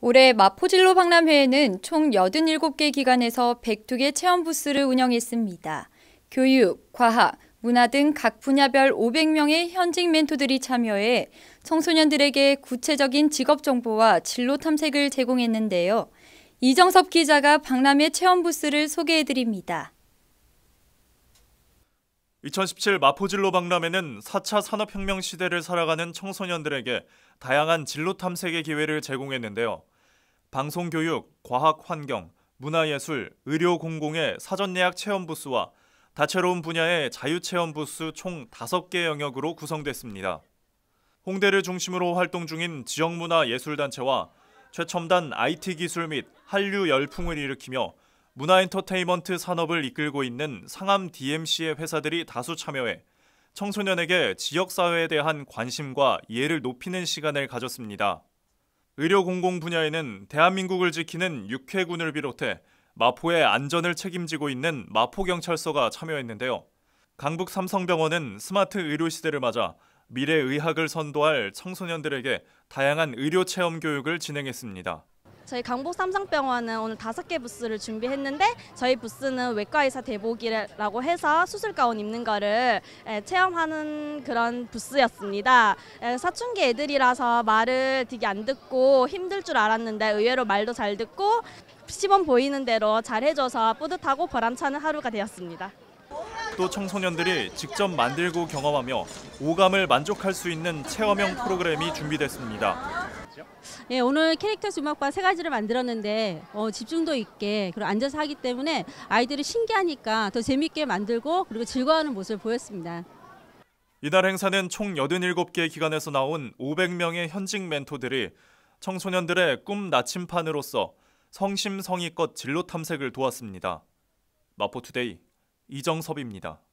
올해 마포진로 박람회에는 총 87개 기관에서 102개 체험 부스를 운영했습니다. 교육, 과학, 문화 등 각 분야별 500명의 현직 멘토들이 참여해 청소년들에게 구체적인 직업 정보와 진로 탐색을 제공했는데요. 이정섭 기자가 박람회 체험 부스를 소개해드립니다. 2017 마포진로 박람회는 4차 산업혁명 시대를 살아가는 청소년들에게 다양한 진로 탐색의 기회를 제공했는데요. 방송교육, 과학환경, 문화예술, 의료공공의 사전예약 체험부스와 다채로운 분야의 자유체험부스 총 5개 영역으로 구성됐습니다. 홍대를 중심으로 활동 중인 지역문화예술단체와 최첨단 IT기술 및 한류 열풍을 일으키며 문화엔터테인먼트 산업을 이끌고 있는 상암 DMC의 회사들이 다수 참여해 청소년에게 지역사회에 대한 관심과 이해를 높이는 시간을 가졌습니다. 의료공공 분야에는 대한민국을 지키는 육해군을 비롯해 마포의 안전을 책임지고 있는 마포경찰서가 참여했는데요. 강북 삼성병원은 스마트 의료 시대를 맞아 미래 의학을 선도할 청소년들에게 다양한 의료 체험 교육을 진행했습니다. 저희 강북 삼성병원은 오늘 다섯 개 부스를 준비했는데 저희 부스는 외과의사 대복이라고 해서 수술 가운 입는 거를 예, 체험하는 그런 부스였습니다. 예, 사춘기 애들이라서 말을 되게 안 듣고 힘들 줄 알았는데 의외로 말도 잘 듣고 시범 보이는 대로 잘 해줘서 뿌듯하고 보람차는 하루가 되었습니다. 또 청소년들이 직접 만들고 경험하며 오감을 만족할 수 있는 체험형 프로그램이 준비됐습니다. 있죠? 예, 오늘 캐릭터 주먹과세 가지를 만들었는데 어, 집중도 있게 그리고 앉아서 하기 때문에 아이들이 신기하니까 더 재밌게 만들고 그리고 즐거워하는 모습을 보였습니다. 이날 행사는 총 87개 기관에서 나온 500명의 현직 멘토들이 청소년들의 꿈 나침판으로서 성심성의껏 진로 탐색을 도왔습니다. 마포투데이 이정섭입니다.